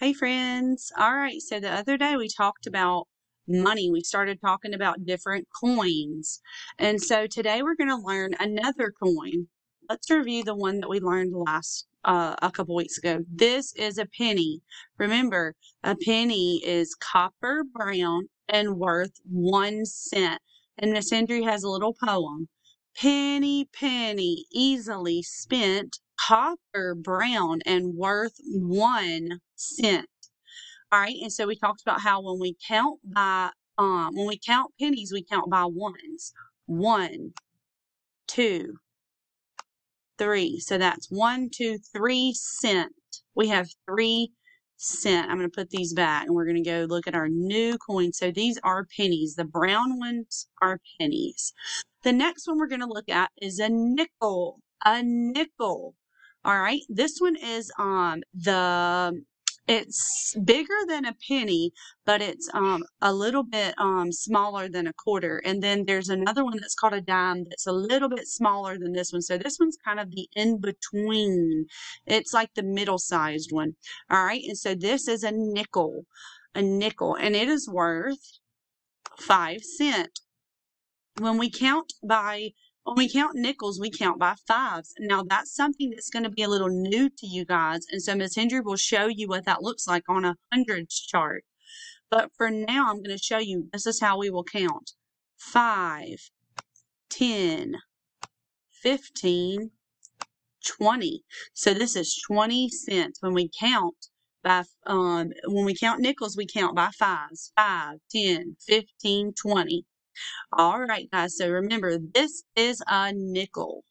Hey, friends. All right. So the other day we talked about money. We started talking about different coins. And so today we're going to learn another coin. Let's review the one that we learned last uh, a couple weeks ago. This is a penny. Remember, a penny is copper brown and worth one cent. And Miss Andrew has a little poem. Penny, penny, easily spent, copper brown and worth one cent. All right. And so we talked about how when we count by, um, when we count pennies, we count by ones. One, two, three. So that's one, two, three cent. We have three cent. I'm going to put these back and we're going to go look at our new coins. So these are pennies. The brown ones are pennies. The next one we're going to look at is a nickel. A nickel. All right. This one is um the it's bigger than a penny, but it's um, a little bit um, smaller than a quarter. And then there's another one that's called a dime that's a little bit smaller than this one. So this one's kind of the in between. It's like the middle sized one. All right. And so this is a nickel, a nickel, and it is worth five cent. When we count by when we count nickels, we count by fives. Now that's something that's going to be a little new to you guys. And so Ms. Hendry will show you what that looks like on a hundreds chart. But for now, I'm going to show you, this is how we will count. Five, ten, fifteen, twenty. So this is 20 cents. When we count, by um, when we count nickels, we count by fives, 5, 10, 15, 20. All right, guys. So remember, this is a nickel.